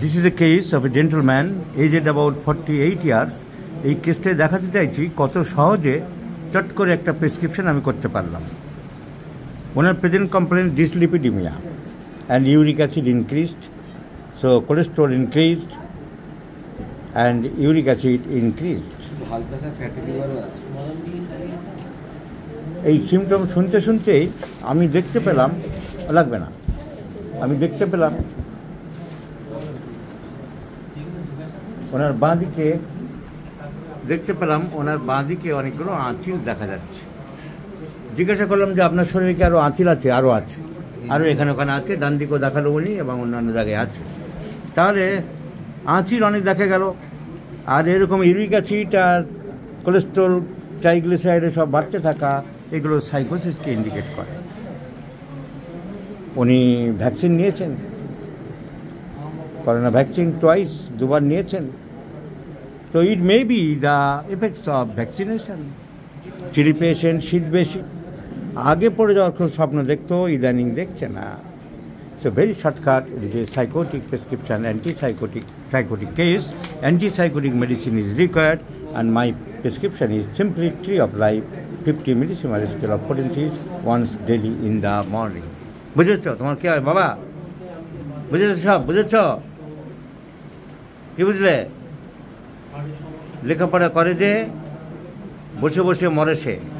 this is a case of a gentleman aged about forty eight years এই কেসটা দেখাতে চাইছি কত সহজে চট করে একটা প্রেসক্রিপশন আমি করতে পারলাম ওনার present complain dyslipidemia and uric acid increased so cholesterol increased and uric acid increased এই সিমটম শুনতে শুনতেই আমি দেখতে পেলাম লাগবে না আমি দেখতে পেলাম ওনার বাঁদিকে দেখতে পেলাম ওনার বাঁদিকে অনেকগুলো আঁচিল দেখা যাচ্ছে জিজ্ঞাসা করলাম যে আপনার শরীরে কি আরও আঁচিল আছে আরও আছে আরও এখানে ওখানে আছে ডান দিকেও দেখালো উনি এবং অন্যান্য জায়গায় আছে তাহলে আঁচিল অনেক দেখা গেল আর এরকম ইউরিক অ্যাসিড আর কোলেস্ট্রল ট্রাইগ্লিসাইড সব বাড়তে থাকা এগুলো সাইকোসিসকে ইন্ডিকেট করে উনি ভ্যাকসিন নিয়েছেন করোনা ভ্যাকসিন টয়েস দুবার নিয়েছেন তো it may be the effects of vaccination চিড়ি পেশেন্ট শীত বেশি আগে পড়ে যাওয়ার খুব স্বপ্ন দেখতো ইদানিং দেখছে না so very shortcut it is a psychotic prescription antipsychotic psychotic case antipsychotic medicine is required and my prescription is simply tree of life fifty medicine scale of potencies once daily in the morning বুঝেছ তোমার কি হয় বাবা বুঝেছ সব বুঝেছ কি বুঝলে লেখাপড়া করে যে বসে বসে মরে সে